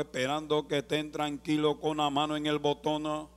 esperando que estén tranquilos con la mano en el botón.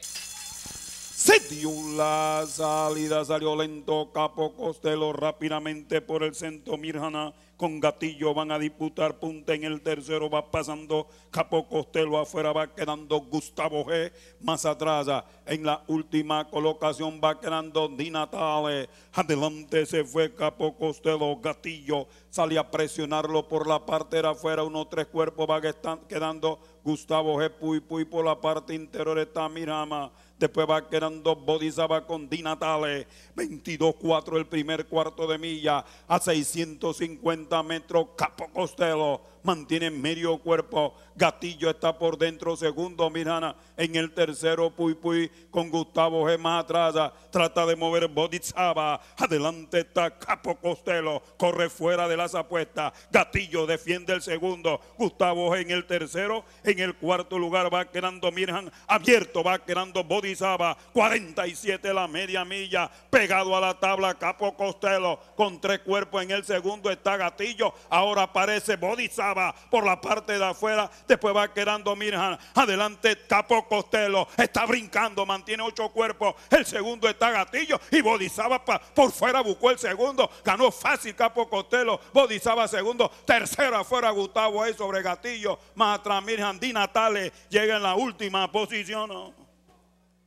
Se dio la salida, salió lento Capo Costelo rápidamente por el centro Mirjana con gatillo van a disputar punta en el tercero, va pasando Capo Costelo afuera, va quedando Gustavo G. Más atrás, ah, en la última colocación va quedando Dinatale, Adelante se fue Capo Costelo gatillo sale a presionarlo por la parte de afuera, uno tres cuerpos va quedando Gustavo G. Puy Puy por la parte interior está Mirama. Después va quedando Bodhisattva con Di Tales. 22-4 el primer cuarto de milla a 650 Metro capo costelo, mantiene medio cuerpo, gatillo está por dentro, segundo Mirana, en el tercero Puy Puy, con Gustavo G más atrás, trata de mover Bodizaba, adelante está capo costelo, corre fuera de las apuestas, gatillo defiende el segundo, Gustavo en el tercero, en el cuarto lugar va quedando Mirhan, abierto va quedando Bodizaba, 47 la media milla, pegado a la tabla capo costelo, con tres cuerpos en el segundo está gatillo, Gatillo, ahora aparece Bodisaba por la parte de afuera, después va quedando Mirhan, adelante Capo Costello, está brincando, mantiene ocho cuerpos, el segundo está Gatillo y Bodhisattva por fuera buscó el segundo, ganó fácil Capo Costello, Bodisaba segundo, tercero afuera Gustavo ahí sobre Gatillo, más atrás Mirhan, Di Natale llega en la última posición.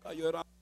Cayó